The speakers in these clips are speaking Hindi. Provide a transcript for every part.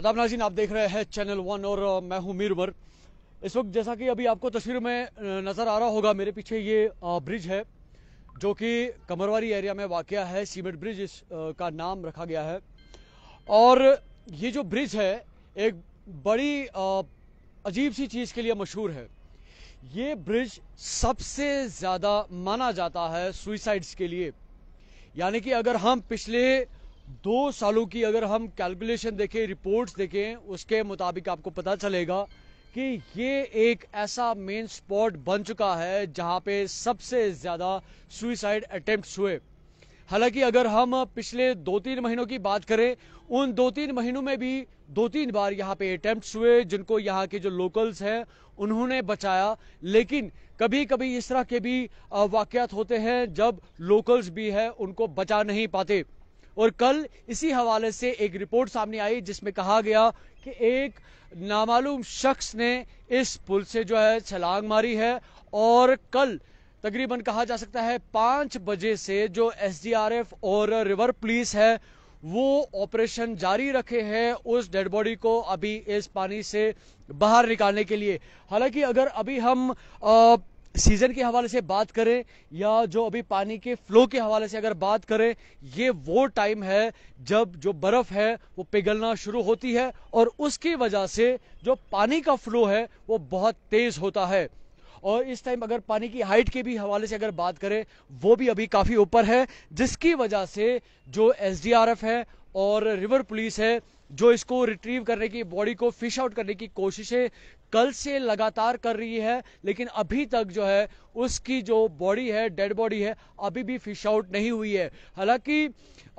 अदाब नाजीन आप देख रहे हैं चैनल वन और मैं हूं मीर उमर इस वक्त जैसा कि अभी आपको तस्वीर में नज़र आ रहा होगा मेरे पीछे ये ब्रिज है जो कि कमरवारी एरिया में वाक़ है सीमेंट ब्रिज इस का नाम रखा गया है और ये जो ब्रिज है एक बड़ी अजीब सी चीज़ के लिए मशहूर है ये ब्रिज सबसे ज़्यादा माना जाता है सुइसाइड्स के लिए यानी कि अगर हम पिछले दो सालों की अगर हम कैलकुलेशन देखें रिपोर्ट्स देखें उसके मुताबिक आपको पता चलेगा कि ये एक ऐसा मेन स्पॉट बन चुका है जहां पे सबसे ज़्यादा सुइसाइड अटेम्प्ट्स हुए हालांकि अगर हम पिछले दो तीन महीनों की बात करें उन दो तीन महीनों में भी दो तीन बार यहाँ पे अटेम्प्ट हुए जिनको यहाँ के जो लोकल्स हैं उन्होंने बचाया लेकिन कभी कभी इस तरह के भी वाकयात होते हैं जब लोकल्स भी हैं उनको बचा नहीं पाते और कल इसी हवाले से एक रिपोर्ट सामने आई जिसमें कहा गया कि एक नामालूम शख्स ने इस पुल से जो है छलांग मारी है और कल तकरीबन कहा जा सकता है पांच बजे से जो एसडीआरएफ और रिवर पुलिस है वो ऑपरेशन जारी रखे हैं उस डेड बॉडी को अभी इस पानी से बाहर निकालने के लिए हालांकि अगर अभी हम आ, सीजन के हवाले से बात करें या जो अभी पानी के फ्लो के हवाले से अगर बात करें ये वो टाइम है जब जो बर्फ़ है वो पिघलना शुरू होती है और उसकी वजह से जो पानी का फ्लो है वो बहुत तेज़ होता है और इस टाइम अगर पानी की हाइट के भी हवाले से अगर बात करें वो भी अभी काफ़ी ऊपर है जिसकी वजह से जो एस है और रिवर पुलिस है जो इसको रिट्रीव करने की बॉडी को फिश आउट करने की कोशिशें कल से लगातार कर रही है लेकिन अभी तक जो है उसकी जो बॉडी है डेड बॉडी है अभी भी फिश आउट नहीं हुई है हालांकि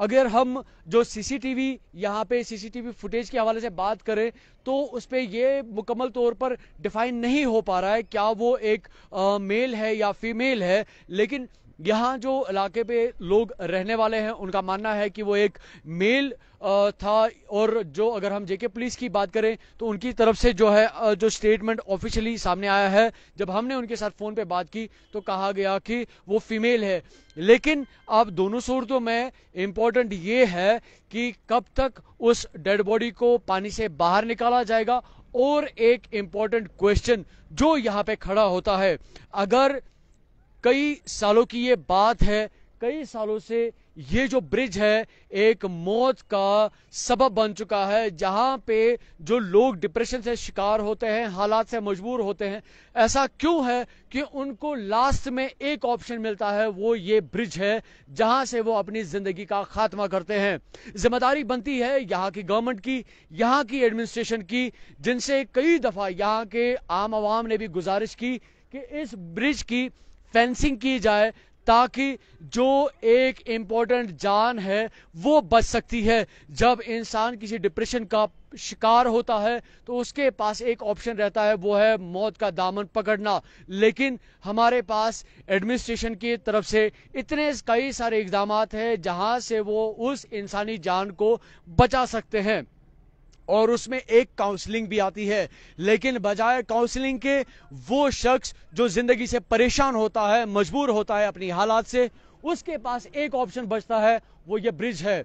अगर हम जो सीसीटीवी यहाँ पे सीसीटीवी फुटेज के हवाले से बात करें तो उस पर यह मुकम्मल तौर पर डिफाइन नहीं हो पा रहा है क्या वो एक आ, मेल है या फीमेल है लेकिन यहाँ जो इलाके पे लोग रहने वाले हैं उनका मानना है कि वो एक मेल था और जो अगर हम जेके पुलिस की बात करें तो उनकी तरफ से जो है जो स्टेटमेंट ऑफिशियली सामने आया है जब हमने उनके साथ फ़ोन पे बात की तो कहा गया कि वो फीमेल है लेकिन अब दोनों सूरतों में इम्पोर्टेंट ये है कि कब तक उस डेड बॉडी को पानी से बाहर निकाला जाएगा और एक इम्पॉर्टेंट क्वेश्चन जो यहाँ पे खड़ा होता है अगर कई सालों की ये बात है कई सालों से ये जो ब्रिज है एक मौत का सबब बन चुका है जहां पे जो लोग डिप्रेशन से शिकार होते हैं हालात से मजबूर होते हैं ऐसा क्यों है कि उनको लास्ट में एक ऑप्शन मिलता है वो ये ब्रिज है जहां से वो अपनी ज़िंदगी का खात्मा करते हैं जिम्मेदारी बनती है यहाँ की गवर्नमेंट की यहाँ की एडमिनिस्ट्रेशन की जिनसे कई दफ़ा यहाँ के आम आवाम ने भी गुजारिश की कि इस ब्रिज की फेंसिंग की जाए ताकि जो एक इम्पॉर्टेंट जान है वो बच सकती है जब इंसान किसी डिप्रेशन का शिकार होता है तो उसके पास एक ऑप्शन रहता है वो है मौत का दामन पकड़ना लेकिन हमारे पास एडमिनिस्ट्रेशन की तरफ से इतने कई सारे इकदाम हैं जहां से वो उस इंसानी जान को बचा सकते हैं और उसमें एक काउंसलिंग भी आती है लेकिन बजाय काउंसलिंग के वो शख्स जो जिंदगी से परेशान होता है मजबूर होता है अपनी हालात से उसके पास एक ऑप्शन बचता है वो ये ब्रिज है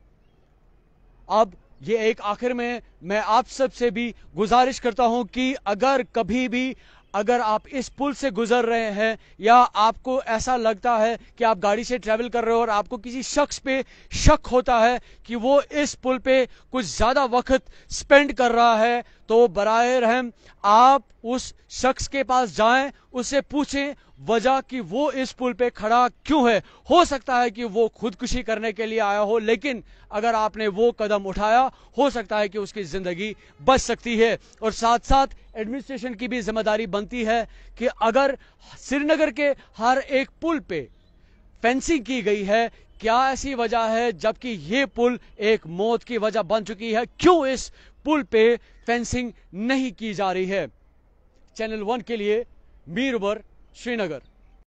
अब ये एक आखिर में मैं आप सब से भी गुजारिश करता हूं कि अगर कभी भी अगर आप इस पुल से गुजर रहे हैं या आपको ऐसा लगता है कि आप गाड़ी से ट्रेवल कर रहे हो और आपको किसी शख्स पे शक होता है कि वो इस पुल पे कुछ ज़्यादा वक्त स्पेंड कर रहा है तो बर रहम आप उस शख्स के पास जाएं उससे पूछें वजह कि वो इस पुल पे खड़ा क्यों है हो सकता है कि वो खुदकुशी करने के लिए आया हो लेकिन अगर आपने वो कदम उठाया हो सकता है कि उसकी ज़िंदगी बच सकती है और साथ साथ एडमिनिस्ट्रेशन की भी जिम्मेदारी बनती है कि अगर श्रीनगर के हर एक पुल पे फेंसिंग की गई है क्या ऐसी वजह है जबकि ये पुल एक मौत की वजह बन चुकी है क्यों इस पुल पे फेंसिंग नहीं की जा रही है चैनल वन के लिए मीरवर श्रीनगर